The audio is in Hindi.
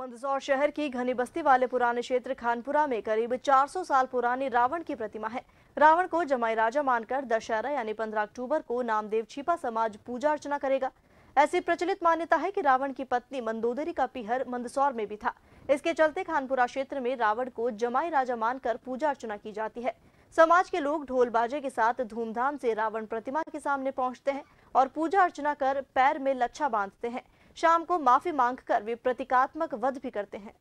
मंदसौर शहर की घनी बस्ती वाले पुराने क्षेत्र खानपुरा में करीब 400 साल पुरानी रावण की प्रतिमा है रावण को जमाई राजा मानकर दशहरा यानी 15 अक्टूबर को नामदेव छिपा समाज पूजा अर्चना करेगा ऐसी प्रचलित मान्यता है कि रावण की पत्नी मंदोदरी का पीहर मंदसौर में भी था इसके चलते खानपुरा क्षेत्र में रावण को जमाई राजा मानकर पूजा अर्चना की जाती है समाज के लोग ढोल बाजे के साथ धूमधाम से रावण प्रतिमा के सामने पहुंचते हैं और पूजा अर्चना कर पैर में लच्छा बांधते हैं शाम को माफी मांगकर वे प्रतीकात्मक वध भी करते हैं